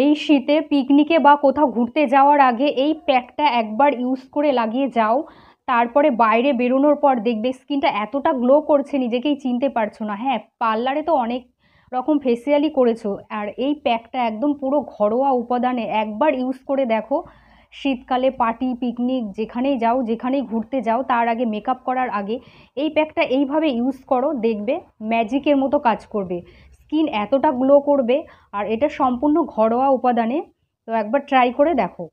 এই শীতে পিকনিকে বা কোথাও ঘুরতে যাওয়ার আগে এই প্যাকটা একবার ইউজ করে লাগিয়ে যাও তারপরে বাইরে বেরোনোর পর দেখবে স্কিনটা এতটা গ্লো করছে নিজেকেই চিনতে পারছো না হ্যাঁ পার্লারে তো অনেক রকম ফেসিয়ালই করেছো আর এই প্যাকটা একদম পুরো ঘরোয়া উপাদানে একবার ইউজ করে দেখো শীতকালে পার্টি পিকনিক যেখানেই যাও যেখানেই ঘুরতে যাও তার আগে মেকআপ করার আগে এই প্যাকটা এইভাবে ইউজ করো দেখবে ম্যাজিকের মতো কাজ করবে স্কিন এতটা গ্লো করবে আর এটা সম্পূর্ণ ঘরোয়া উপাদানে তো একবার ট্রাই করে দেখো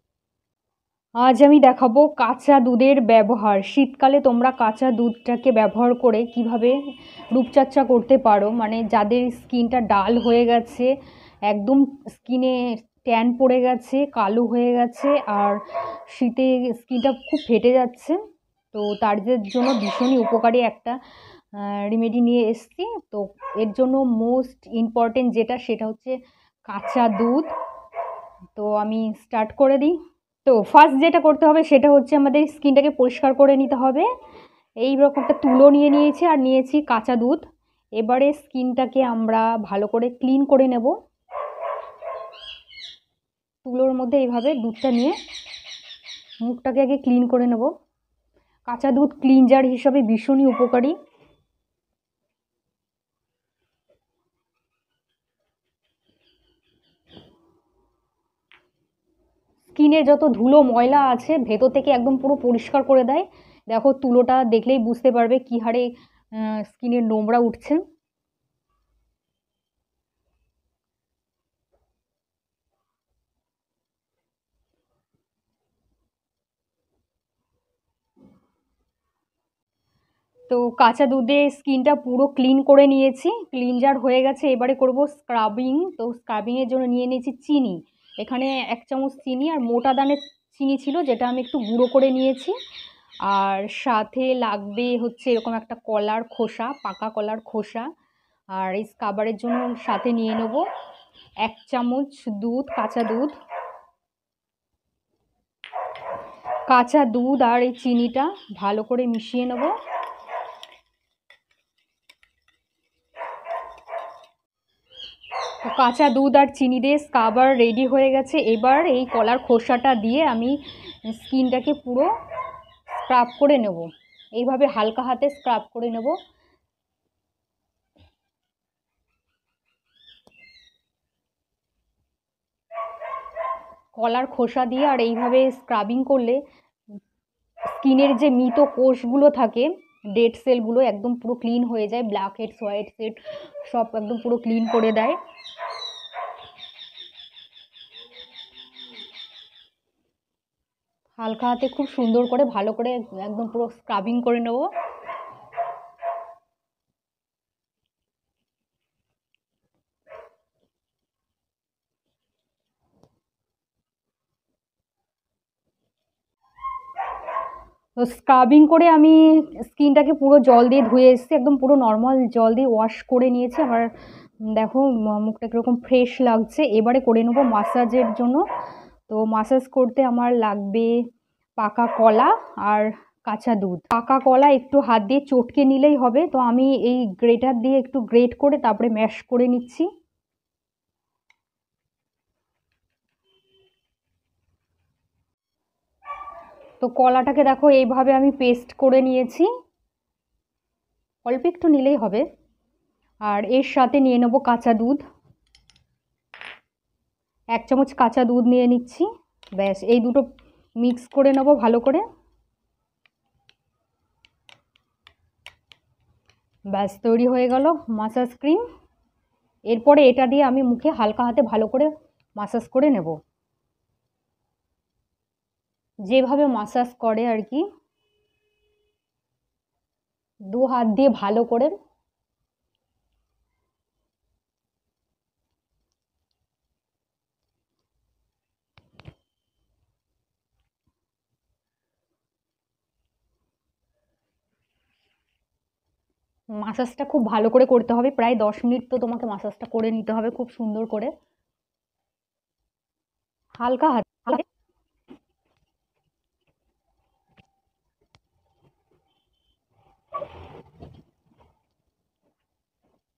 আজ আমি দেখাবো কাঁচা দুধের ব্যবহার শীতকালে তোমরা কাঁচা দুধটাকে ব্যবহার করে কিভাবে রূপচর্চা করতে পারো মানে যাদের স্কিনটা ডাল হয়ে গেছে একদম স্কিনে ট্যান পড়ে গেছে কালো হয়ে গেছে আর শীতে স্কিনটা খুব ফেটে যাচ্ছে তো তাদের জন্য ভীষণই উপকারী একটা রেমেডি নিয়ে এসছি তো এর জন্য মোস্ট ইম্পর্টেন্ট যেটা সেটা হচ্ছে কাঁচা দুধ তো আমি স্টার্ট করে দিই তো ফার্স্ট যেটা করতে হবে সেটা হচ্ছে আমাদের স্কিনটাকে পরিষ্কার করে নিতে হবে এই রকম একটা তুলো নিয়ে নিয়েছি আর নিয়েছি কাঁচা দুধ এবারে স্কিনটাকে আমরা ভালো করে ক্লিন করে নেব তুলোর মধ্যে এইভাবে দুধটা নিয়ে মুখটাকে আগে ক্লিন করে নেব কাঁচা দুধ ক্লিনজার হিসাবে ভীষণই উপকারী স্কিনের যত ধুলো ময়লা আছে ভেতর থেকে একদম পুরো পরিষ্কার করে দেয় দেখো তুলোটা দেখলেই বুঝতে পারবে কী হারে স্কিনের নোংরা উঠছে তো কাঁচা দুধে স্কিনটা পুরো ক্লিন করে নিয়েছি ক্লিনজার হয়ে গেছে এবারে করব স্ক্রাবিং তো স্ক্রাবিংয়ের জন্য নিয়ে নিয়েছি চিনি এখানে এক চামচ চিনি আর মোটা দানের চিনি ছিল যেটা আমি একটু গুঁড়ো করে নিয়েছি আর সাথে লাগবে হচ্ছে এরকম একটা কলার খোসা পাকা কলার খোসা আর এই স্কাবারের জন্য সাথে নিয়ে নেব এক চামচ দুধ কাঁচা দুধ কাঁচা দুধ আর এই চিনিটা ভালো করে মিশিয়ে নেবো কাঁচা দুধ আর চিনি দিয়ে স্কাবার রেডি হয়ে গেছে এবার এই কলার খোসাটা দিয়ে আমি স্কিনটাকে পুরো স্ক্রাব করে নেব এইভাবে হালকা হাতে স্ক্রাব করে নেব কলার খোসা দিয়ে আর এইভাবে স্ক্রাবিং করলে স্কিনের যে মৃত কোষগুলো থাকে ডেড সেলগুলো একদম পুরো ক্লিন হয়ে যায় ব্ল্যাক হেড হোয়াইট হেড সব একদম পুরো ক্লিন করে দেয় হালকা হাতে খুব সুন্দর করে ভালো করে একদম পুরো স্ক্রাবিং করে নেবো তো স্ক্রাবিং করে আমি স্কিনটাকে পুরো জল দিয়ে ধুয়ে এসেছি একদম পুরো নর্মাল জল দিয়ে ওয়াশ করে নিয়েছি আমার দেখো মুখটা কীরকম ফ্রেশ লাগছে এবারে করে নেবো মাসাজের জন্য তো মাসাজ করতে আমার লাগবে পাকা কলা আর কাঁচা দুধ পাকা কলা একটু হাত দিয়ে চটকে নিলেই হবে তো আমি এই গ্রেটার দিয়ে একটু গ্রেট করে তারপরে ম্যাশ করে নিচ্ছি তো কলাটাকে দেখো এইভাবে আমি পেস্ট করে নিয়েছি অল্প একটু নিলেই হবে আর এর সাথে নিয়ে নেবো কাঁচা দুধ এক চামচ কাঁচা দুধ নিয়ে নিচ্ছি ব্যাস এই দুটো মিক্স করে নেবো ভালো করে ব্যাস তৈরি হয়ে গেল মাসাজ ক্রিম এরপরে এটা দিয়ে আমি মুখে হালকা হাতে ভালো করে মাসাজ করে নেবো যেভাবে মাসাজ করে আর কি দু হাত দিয়ে ভালো করে মাসাজটা খুব ভালো করে করতে হবে প্রায় দশ মিনিট তো তোমাকে মাসাজটা করে নিতে হবে খুব সুন্দর করে হালকা হাত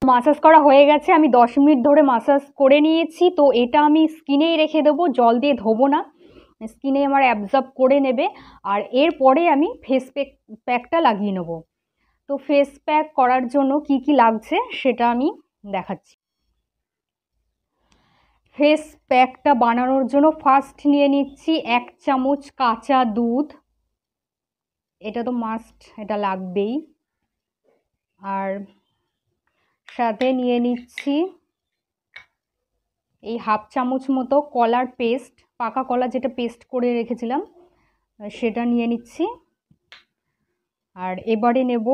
মাসাজ করা হয়ে গেছে আমি দশ মিনিট ধরে মাসাজ করে নিয়েছি তো এটা আমি স্কিনেই রেখে দেবো জল দিয়ে ধোবো না স্কিনে আমার অ্যাবজর্ব করে নেবে আর এরপরে আমি ফেস প্যাক প্যাকটা লাগিয়ে নেব তো ফেস প্যাক করার জন্য কি কি লাগছে সেটা আমি দেখাচ্ছি ফেস প্যাকটা বানানোর জন্য ফার্স্ট নিয়ে নিচ্ছি এক চামচ কাঁচা দুধ এটা তো মাস্ট এটা লাগবেই আর সাথে নিয়ে নিচ্ছি এই হাফ চামচ মতো কলার পেস্ট পাকা কলা যেটা পেস্ট করে রেখেছিলাম সেটা নিয়ে নিচ্ছি আর এবারে নেব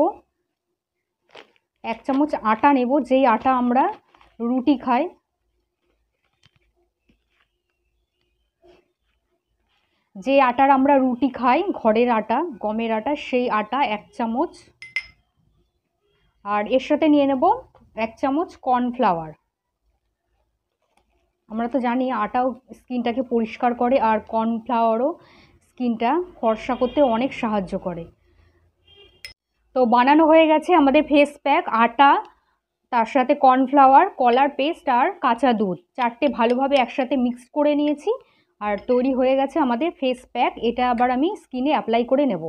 এক চামচ আটা নেব যেই আটা আমরা রুটি খাই যে আটার আমরা রুটি খাই ঘরের আটা গমের আটা সেই আটা এক চামচ আর এর সাথে নিয়ে নেব এক চামচ কর্নফ্লাওয়ার আমরা তো জানি আটাও স্কিনটাকে পরিষ্কার করে আর কর্নফ্লাওয়ারও স্কিনটা ফর্সা করতে অনেক সাহায্য করে তো বানানো হয়ে গেছে আমাদের ফেস প্যাক আটা তার সাথে কর্নফ্লাওয়ার কলার পেস্ট আর কাঁচা দুধ চারটে ভালোভাবে একসাথে মিক্স করে নিয়েছি আর তৈরি হয়ে গেছে আমাদের ফেস প্যাক এটা আবার আমি স্কিনে অ্যাপ্লাই করে নেব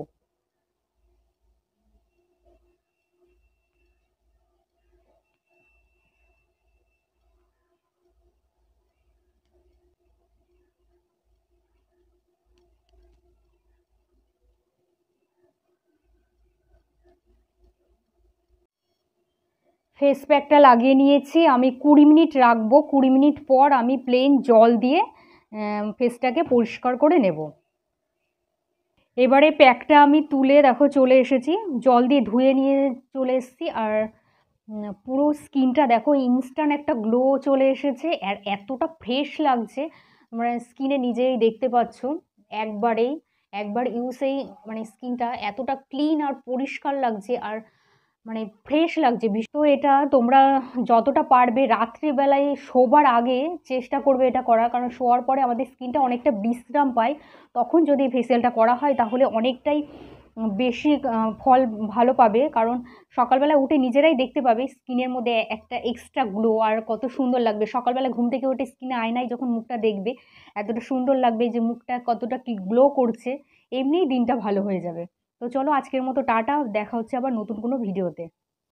ফেস প্যাকটা লাগিয়ে নিয়েছি আমি কুড়ি মিনিট রাখবো কুড়ি মিনিট পর আমি প্লেন জল দিয়ে ফেসটাকে পরিষ্কার করে নেব এবারে প্যাকটা আমি তুলে দেখো চলে এসেছি জল দিয়ে ধুয়ে নিয়ে চলে এসেছি আর পুরো স্কিনটা দেখো ইনস্ট্যান্ট একটা গ্লো চলে এসেছে আর এতটা ফ্রেশ লাগছে আমরা স্কিনে নিজেই দেখতে পাচ্ছ একবারেই একবার ইউসেই মানে স্কিনটা এতটা ক্লিন আর পরিষ্কার লাগছে আর মানে ফ্রেশ লাগছে তো এটা তোমরা যতটা পারবে রাত্রিবেলায় শোবার আগে চেষ্টা করবে এটা করার কারণ শোয়ার পরে আমাদের স্কিনটা অনেকটা বিশ্রাম পায় তখন যদি ফেসিয়ালটা করা হয় তাহলে অনেকটাই বেশি ফল ভালো পাবে কারণ সকালবেলা উঠে নিজেরাই দেখতে পাবে স্কিনের মধ্যে একটা এক্সট্রা গ্লো আর কত সুন্দর লাগবে সকালবেলা ঘুম থেকে উঠে স্কিনে আয়নায় যখন মুখটা দেখবে এতটা সুন্দর লাগবে যে মুখটা কতটা কি গ্লো করছে এমনিই দিনটা ভালো হয়ে যাবে তো চলো আজকের মতো টাটা দেখা হচ্ছে আবার নতুন কোনো ভিডিওতে